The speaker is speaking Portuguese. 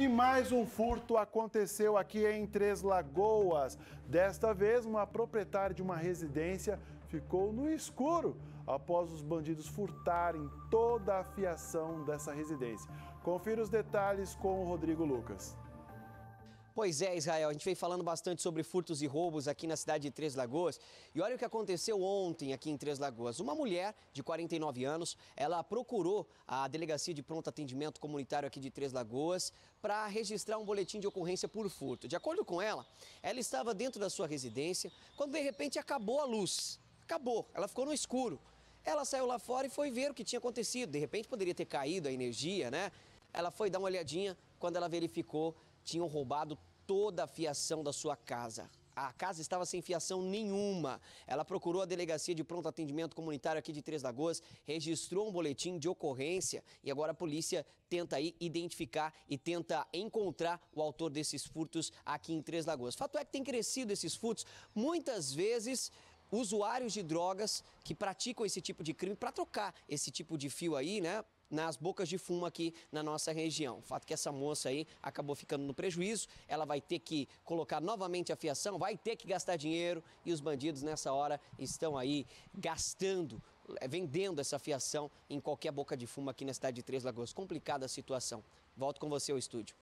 E mais um furto aconteceu aqui em Três Lagoas. Desta vez, uma proprietária de uma residência ficou no escuro após os bandidos furtarem toda a fiação dessa residência. Confira os detalhes com o Rodrigo Lucas. Pois é, Israel, a gente vem falando bastante sobre furtos e roubos aqui na cidade de Três Lagoas. E olha o que aconteceu ontem aqui em Três Lagoas. Uma mulher de 49 anos, ela procurou a Delegacia de Pronto Atendimento Comunitário aqui de Três Lagoas para registrar um boletim de ocorrência por furto. De acordo com ela, ela estava dentro da sua residência quando de repente acabou a luz. Acabou, ela ficou no escuro. Ela saiu lá fora e foi ver o que tinha acontecido. De repente poderia ter caído a energia, né? Ela foi dar uma olhadinha, quando ela verificou, tinham roubado toda a fiação da sua casa. A casa estava sem fiação nenhuma. Ela procurou a delegacia de pronto atendimento comunitário aqui de Três Lagoas, registrou um boletim de ocorrência e agora a polícia tenta aí identificar e tenta encontrar o autor desses furtos aqui em Três Lagoas. Fato é que tem crescido esses furtos muitas vezes usuários de drogas que praticam esse tipo de crime para trocar esse tipo de fio aí, né? nas bocas de fumo aqui na nossa região. O fato é que essa moça aí acabou ficando no prejuízo, ela vai ter que colocar novamente a fiação, vai ter que gastar dinheiro e os bandidos nessa hora estão aí gastando eh, vendendo essa fiação em qualquer boca de fumo aqui na cidade de Três Lagoas. Complicada a situação. Volto com você ao estúdio.